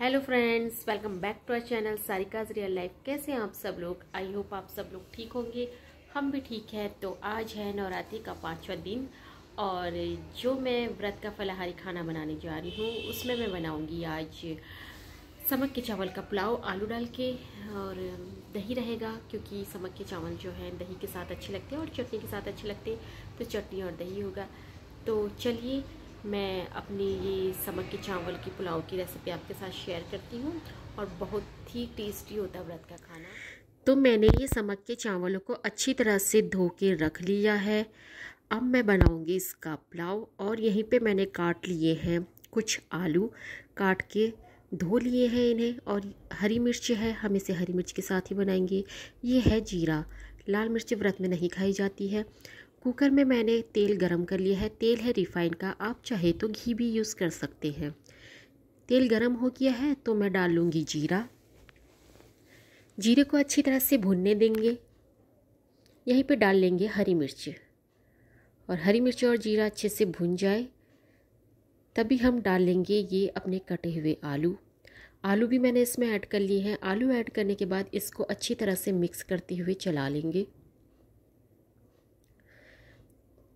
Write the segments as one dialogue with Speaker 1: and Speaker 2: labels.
Speaker 1: Hello friends welcome back to our channel Sarika's real life कैसे हैं आप सब लोग आई होप आप सब लोग ठीक होंगे हम भी ठीक हैं तो आज है नवरात्रि का पाँचवा दिन और जो मैं व्रत का फलाहारी खाना बनाने जा रही हूँ उसमें मैं बनाऊँगी आज समक के चावल का पुलाव आलू डाल के और दही रहेगा क्योंकि समक के चावल जो हैं दही के साथ अच्छे लगते हैं और चटनी के साथ अच्छे लगते हैं तो चटनी और दही होगा तो चलिए मैं अपनी ये समक के चावल की पुलाव की रेसिपी आपके साथ शेयर करती हूँ और बहुत ही टेस्टी होता है व्रत का खाना तो मैंने ये समक के चावलों को अच्छी तरह से धो के रख लिया है अब मैं बनाऊँगी इसका पुलाव और यहीं पे मैंने काट लिए हैं कुछ आलू काट के धो लिए हैं इन्हें और हरी मिर्च है हम इसे हरी मिर्च के साथ ही बनाएंगे ये है जीरा लाल मिर्च व्रत में नहीं खाई जाती है कुकर में मैंने तेल गरम कर लिया है तेल है रिफाइंड का आप चाहे तो घी भी यूज़ कर सकते हैं तेल गरम हो गया है तो मैं डाल लूँगी जीरा जीरे को अच्छी तरह से भुनने देंगे यहीं पे डाल लेंगे हरी मिर्च और हरी मिर्च और जीरा अच्छे से भुन जाए तभी हम डाल लेंगे ये अपने कटे हुए आलू आलू भी मैंने इसमें ऐड कर लिए हैं आलू ऐड करने के बाद इसको अच्छी तरह से मिक्स करते हुए चला लेंगे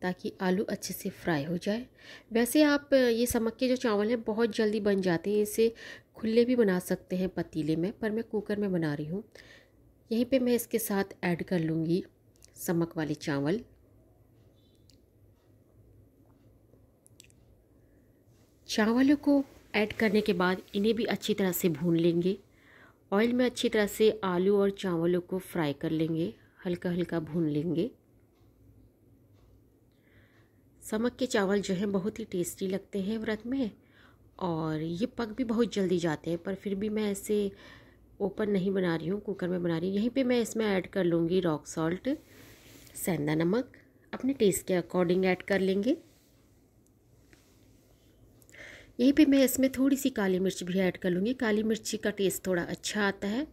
Speaker 1: ताकि आलू अच्छे से फ्राई हो जाए वैसे आप ये समक के जो चावल हैं बहुत जल्दी बन जाते हैं इसे खुले भी बना सकते हैं पतीले में पर मैं कुकर में बना रही हूँ यहीं पे मैं इसके साथ ऐड कर लूँगी समक वाले चावल चावलों को ऐड करने के बाद इन्हें भी अच्छी तरह से भून लेंगे ऑयल में अच्छी तरह से आलू और चावलों को फ्राई कर लेंगे हल्का हल्का भून लेंगे समक के चावल जो हैं बहुत ही टेस्टी लगते हैं व्रत में और ये पक भी बहुत जल्दी जाते हैं पर फिर भी मैं ऐसे ओपन नहीं बना रही हूँ कुकर में बना रही हूँ यहीं पे मैं इसमें ऐड कर लूँगी रॉक सॉल्ट सेंधा नमक अपने टेस्ट के अकॉर्डिंग ऐड कर लेंगे यहीं पे मैं इसमें थोड़ी सी काली मिर्च भी ऐड कर लूँगी काली मिर्ची का टेस्ट थोड़ा अच्छा आता है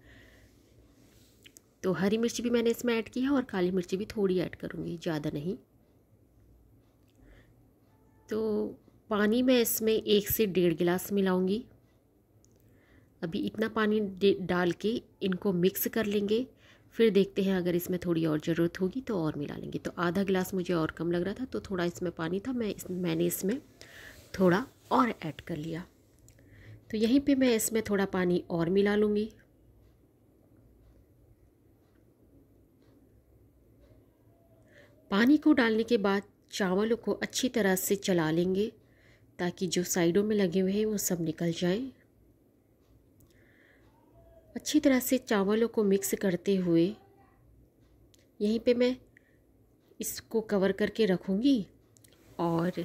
Speaker 1: तो हरी मिर्च भी मैंने इसमें ऐड की है और काली मिर्ची भी थोड़ी ऐड करूँगी ज़्यादा नहीं तो पानी मैं इसमें एक से डेढ़ गिलास मिलाऊंगी अभी इतना पानी डाल के इनको मिक्स कर लेंगे फिर देखते हैं अगर इसमें थोड़ी और ज़रूरत होगी तो और मिला लेंगे तो आधा गिलास मुझे और कम लग रहा था तो थोड़ा इसमें पानी था मैं इस मैंने इसमें थोड़ा और ऐड कर लिया तो यहीं पे मैं इसमें थोड़ा पानी और मिला लूँगी पानी को डालने के बाद चावलों को अच्छी तरह से चला लेंगे ताकि जो साइडों में लगे हुए हैं वो सब निकल जाएं। अच्छी तरह से चावलों को मिक्स करते हुए यहीं पे मैं इसको कवर करके रखूँगी और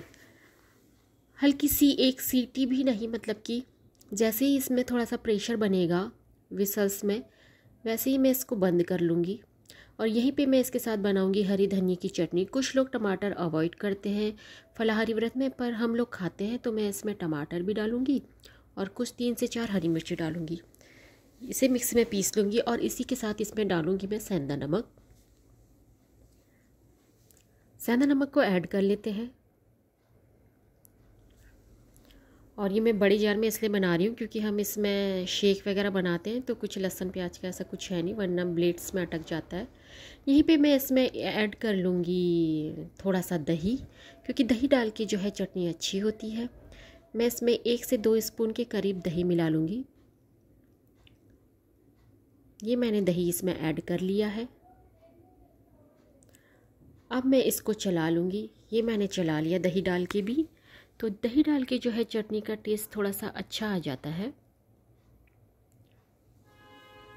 Speaker 1: हल्की सी एक सीटी भी नहीं मतलब कि जैसे ही इसमें थोड़ा सा प्रेशर बनेगा विसल्स में वैसे ही मैं इसको बंद कर लूँगी और यहीं पे मैं इसके साथ बनाऊंगी हरी धनिया की चटनी कुछ लोग टमाटर अवॉइड करते हैं फलाहारी व्रत में पर हम लोग खाते हैं तो मैं इसमें टमाटर भी डालूँगी और कुछ तीन से चार हरी मिर्ची डालूँगी इसे मिक्स में पीस लूँगी और इसी के साथ इसमें डालूँगी मैं सेंधा नमक सेंधा नमक को ऐड कर लेते हैं और ये मैं बड़ी जार में इसलिए बना रही हूँ क्योंकि हम इसमें शेक वगैरह बनाते हैं तो कुछ लहसन प्याज का ऐसा कुछ है नहीं वरना ब्लेड्स में अटक जाता है यहीं पे मैं इसमें ऐड कर लूँगी थोड़ा सा दही क्योंकि दही डाल के जो है चटनी अच्छी होती है मैं इसमें एक से दो स्पून के करीब दही मिला लूँगी ये मैंने दही इसमें ऐड कर लिया है अब मैं इसको चला लूँगी ये मैंने चला लिया दही डाल के भी तो दही डाल के जो है चटनी का टेस्ट थोड़ा सा अच्छा आ जाता है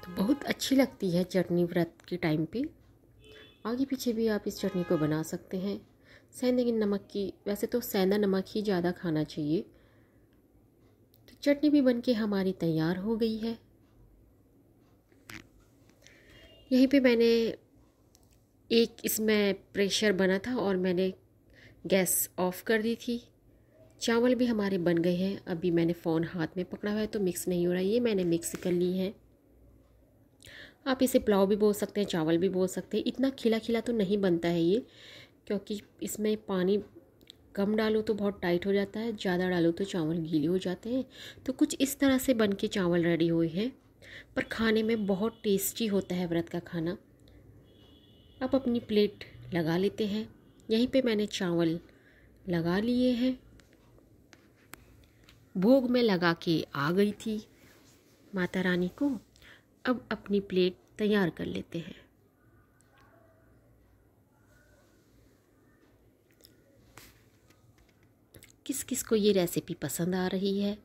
Speaker 1: तो बहुत अच्छी लगती है चटनी व्रत के टाइम पे आगे पीछे भी आप इस चटनी को बना सकते हैं सेंधे नमक की वैसे तो सेंधा नमक ही ज़्यादा खाना चाहिए तो चटनी भी बनके हमारी तैयार हो गई है यहीं पे मैंने एक इसमें प्रेशर बना था और मैंने गैस ऑफ कर दी थी चावल भी हमारे बन गए हैं अभी मैंने फ़ोन हाथ में पकड़ा हुआ है तो मिक्स नहीं हो रहा ये मैंने मिक्स कर ली है आप इसे पुलाव भी बोल सकते हैं चावल भी बोल सकते हैं इतना खिला खिला तो नहीं बनता है ये क्योंकि इसमें पानी कम डालो तो बहुत टाइट हो जाता है ज़्यादा डालो तो चावल गीले हो जाते हैं तो कुछ इस तरह से बन के चावल रेडी हुए हैं पर खाने में बहुत टेस्टी होता है व्रत का खाना अब अपनी प्लेट लगा लेते हैं यहीं पे मैंने चावल लगा लिए हैं भोग में लगा के आ गई थी माता रानी को अब अपनी प्लेट तैयार कर लेते हैं किस किस को ये रेसिपी पसंद आ रही है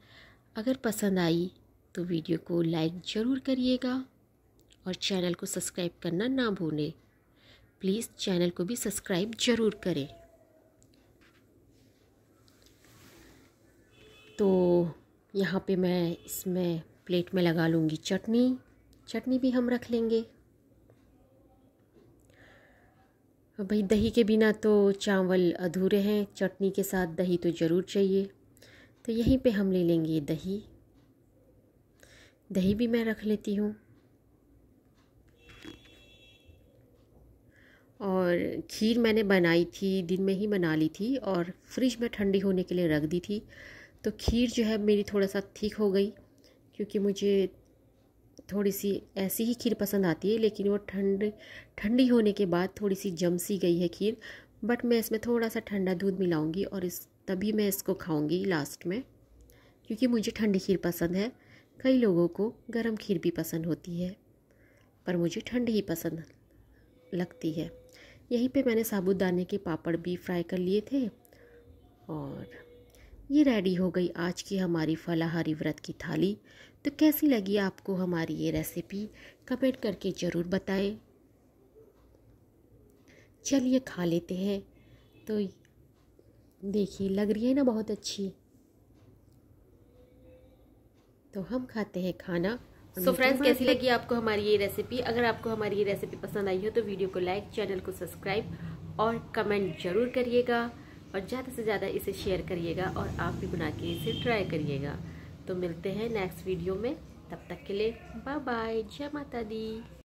Speaker 1: अगर पसंद आई तो वीडियो को लाइक ज़रूर करिएगा और चैनल को सब्सक्राइब करना ना भूलें प्लीज़ चैनल को भी सब्सक्राइब ज़रूर करें तो यहाँ पे मैं इसमें प्लेट में लगा लूँगी चटनी चटनी भी हम रख लेंगे भाई दही के बिना तो चावल अधूरे हैं चटनी के साथ दही तो ज़रूर चाहिए तो यहीं पे हम ले लेंगे दही दही भी मैं रख लेती हूँ और खीर मैंने बनाई थी दिन में ही बना ली थी और फ्रिज में ठंडी होने के लिए रख दी थी तो खीर जो है मेरी थोड़ा सा ठीक हो गई क्योंकि मुझे थोड़ी सी ऐसी ही खीर पसंद आती है लेकिन वो ठंड ठंडी होने के बाद थोड़ी सी जम सी गई है खीर बट मैं इसमें थोड़ा सा ठंडा दूध मिलाऊंगी और इस तभी मैं इसको खाऊंगी लास्ट में क्योंकि मुझे ठंडी खीर पसंद है कई लोगों को गर्म खीर भी पसंद होती है पर मुझे ठंडी ही पसंद लगती है यहीं पे मैंने साबुदाने के पापड़ भी फ्राई कर लिए थे और ये रेडी हो गई आज की हमारी फलाहारी व्रत की थाली तो कैसी लगी आपको हमारी ये रेसिपी कमेंट करके ज़रूर बताएं चलिए खा लेते हैं तो देखिए लग रही है ना बहुत अच्छी तो हम खाते हैं खाना सो so फ्रेंड्स कैसी तो- लगी आपको हमारी ये रेसिपी अगर आपको हमारी ये रेसिपी पसंद आई हो तो वीडियो को लाइक चैनल को सब्सक्राइब और कमेंट जरूर करिएगा और ज़्यादा से ज़्यादा इसे शेयर करिएगा और आप भी बना के इसे ट्राई करिएगा तो मिलते हैं नेक्स्ट वीडियो में तब तक के लिए बाय बाय जय माता दी